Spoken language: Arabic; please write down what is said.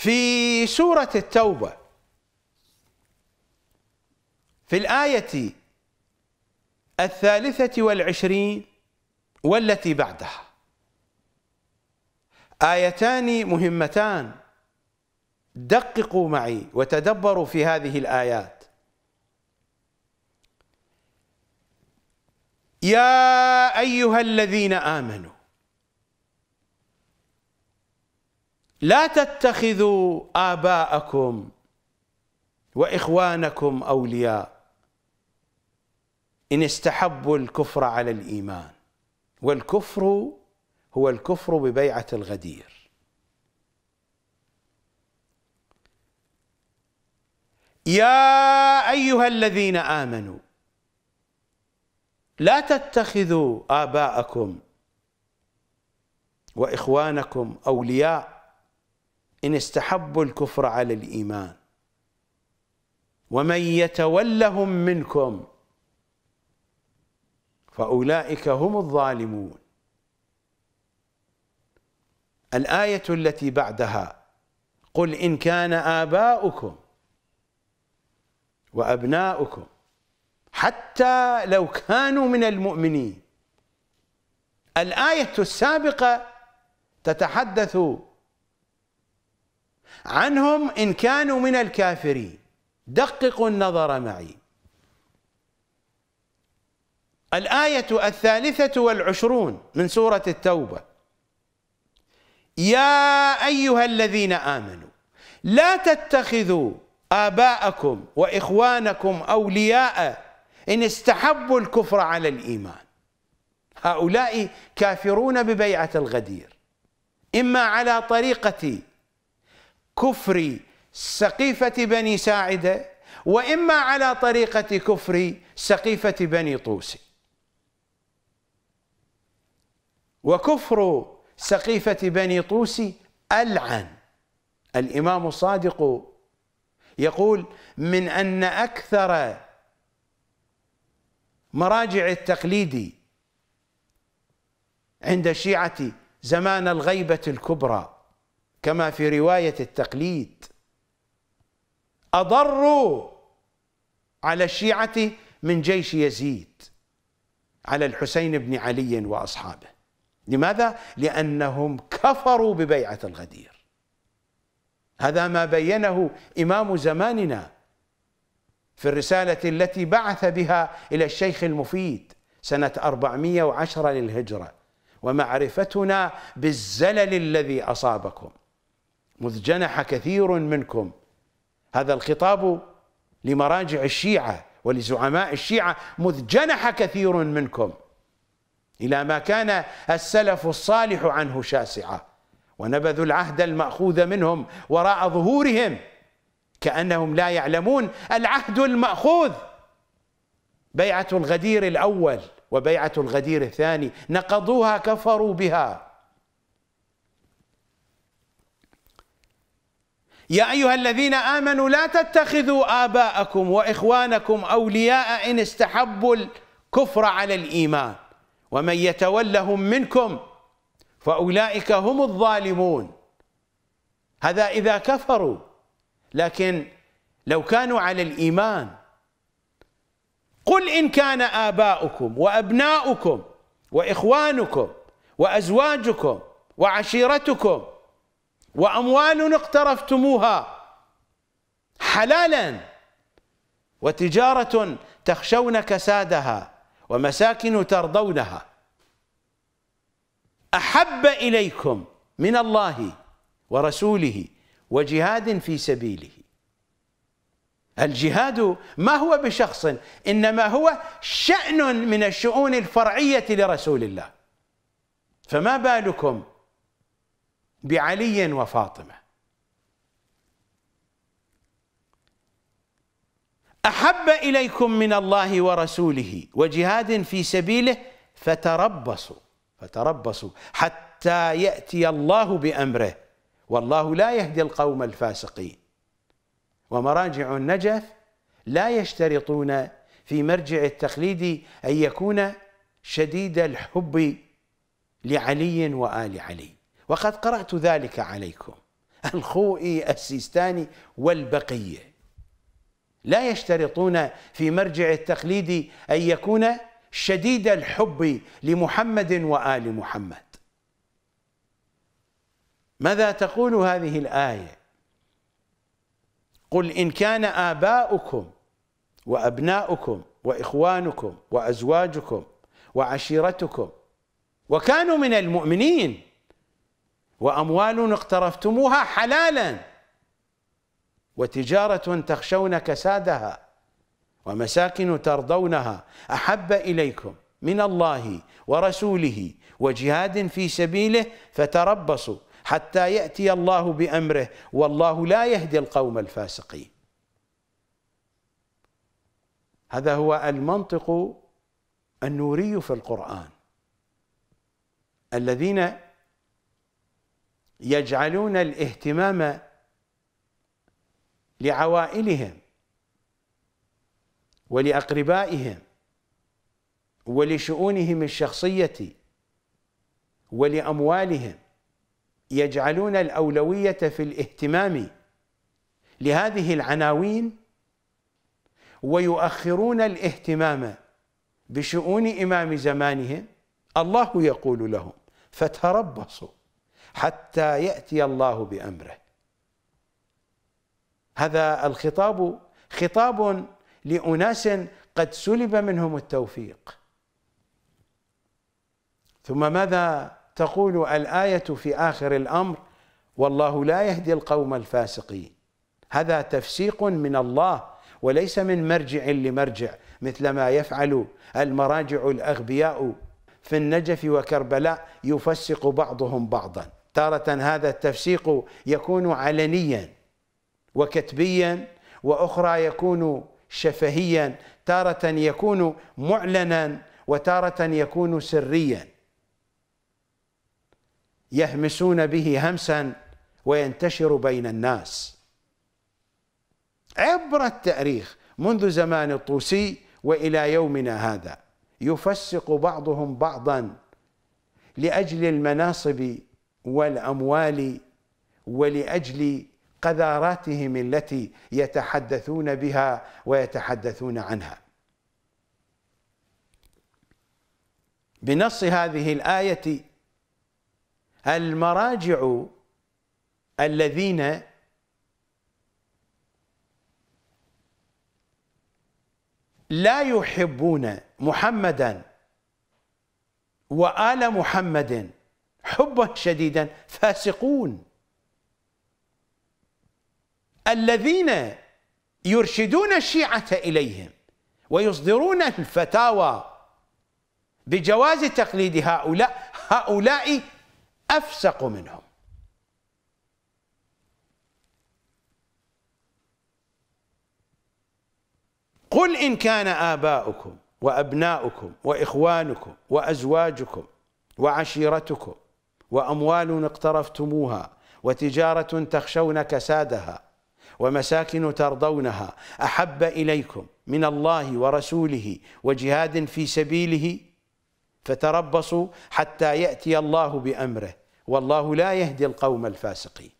في سورة التوبة في الآية الثالثة والعشرين والتي بعدها آيتان مهمتان دققوا معي وتدبروا في هذه الآيات يا أيها الذين آمنوا لا تتخذوا آباءكم وإخوانكم أولياء إن استحبوا الكفر على الإيمان والكفر هو الكفر ببيعة الغدير يا أيها الذين آمنوا لا تتخذوا آباءكم وإخوانكم أولياء إن استحبوا الكفر على الإيمان ومن يتولهم منكم فأولئك هم الظالمون الآية التي بعدها قل إن كان آباؤكم وأبناؤكم حتى لو كانوا من المؤمنين الآية السابقة تتحدث عنهم إن كانوا من الكافرين دققوا النظر معي الآية الثالثة والعشرون من سورة التوبة يا أيها الذين آمنوا لا تتخذوا آباءكم وإخوانكم أولياء إن استحبوا الكفر على الإيمان هؤلاء كافرون ببيعة الغدير إما على طريقة كفر سقيفة بني ساعدة وإما على طريقة كفر سقيفة بني طوسي وكفر سقيفة بني طوسي ألعن الإمام الصادق يقول من أن أكثر مراجع التقليد عند الشيعة زمان الغيبة الكبرى كما في رواية التقليد أضروا على الشيعة من جيش يزيد على الحسين بن علي وأصحابه لماذا؟ لأنهم كفروا ببيعة الغدير هذا ما بينه إمام زماننا في الرسالة التي بعث بها إلى الشيخ المفيد سنة 410 للهجرة ومعرفتنا بالزلل الذي أصابكم مذ جنح كثير منكم هذا الخطاب لمراجع الشيعة ولزعماء الشيعة مذ جنح كثير منكم إلى ما كان السلف الصالح عنه شاسعة ونبذوا العهد المأخوذ منهم وراء ظهورهم كأنهم لا يعلمون العهد المأخوذ بيعة الغدير الأول وبيعة الغدير الثاني نقضوها كفروا بها يا أيها الذين آمنوا لا تتخذوا آباءكم وإخوانكم أولياء إن استحبوا الكفر على الإيمان ومن يتولهم منكم فأولئك هم الظالمون هذا إذا كفروا لكن لو كانوا على الإيمان قل إن كان آباؤكم وأبناؤكم وإخوانكم وأزواجكم وعشيرتكم وأموال اقترفتموها حلالا وتجارة تخشون كسادها ومساكن ترضونها أحب إليكم من الله ورسوله وجهاد في سبيله الجهاد ما هو بشخص إنما هو شأن من الشؤون الفرعية لرسول الله فما بالكم بعلي وفاطمه احب اليكم من الله ورسوله وجهاد في سبيله فتربصوا فتربصوا حتى ياتي الله بامره والله لا يهدي القوم الفاسقين ومراجع النجف لا يشترطون في مرجع التخليد ان يكون شديد الحب لعلي وال علي وقد قرأت ذلك عليكم الخوئي السيستاني والبقية لا يشترطون في مرجع التقليد أن يكون شديد الحب لمحمد وآل محمد ماذا تقول هذه الآية قل إن كان آباؤكم وأبناؤكم وإخوانكم وأزواجكم وعشيرتكم وكانوا من المؤمنين وأموال اقترفتموها حلالا وتجارة تخشون كسادها ومساكن ترضونها أحب إليكم من الله ورسوله وجهاد في سبيله فتربصوا حتى يأتي الله بأمره والله لا يهدي القوم الفاسقين هذا هو المنطق النوري في القرآن الذين يجعلون الاهتمام لعوائلهم ولأقربائهم ولشؤونهم الشخصية ولأموالهم يجعلون الأولوية في الاهتمام لهذه العناوين ويؤخرون الاهتمام بشؤون إمام زمانهم الله يقول لهم فتربصوا حتى ياتي الله بامره هذا الخطاب خطاب لاناس قد سلب منهم التوفيق ثم ماذا تقول الايه في اخر الامر والله لا يهدي القوم الفاسقين هذا تفسيق من الله وليس من مرجع لمرجع مثل ما يفعل المراجع الاغبياء في النجف وكربلاء يفسق بعضهم بعضا تارة هذا التفسيق يكون علنيا وكتبيا واخرى يكون شفهيا تارة يكون معلنا وتارة يكون سريا يهمسون به همسا وينتشر بين الناس عبر التاريخ منذ زمان الطوسي والى يومنا هذا يفسق بعضهم بعضا لاجل المناصب والأموال ولأجل قذاراتهم التي يتحدثون بها ويتحدثون عنها بنص هذه الآية المراجع الذين لا يحبون محمدا وآل محمد حبا شديدا فاسقون الذين يرشدون الشيعة إليهم ويصدرون الفتاوى بجواز تقليد هؤلاء هؤلاء أفسق منهم قل إن كان آباؤكم وأبناؤكم وإخوانكم وأزواجكم وعشيرتكم واموال اقترفتموها وتجاره تخشون كسادها ومساكن ترضونها احب اليكم من الله ورسوله وجهاد في سبيله فتربصوا حتى ياتي الله بامره والله لا يهدي القوم الفاسقين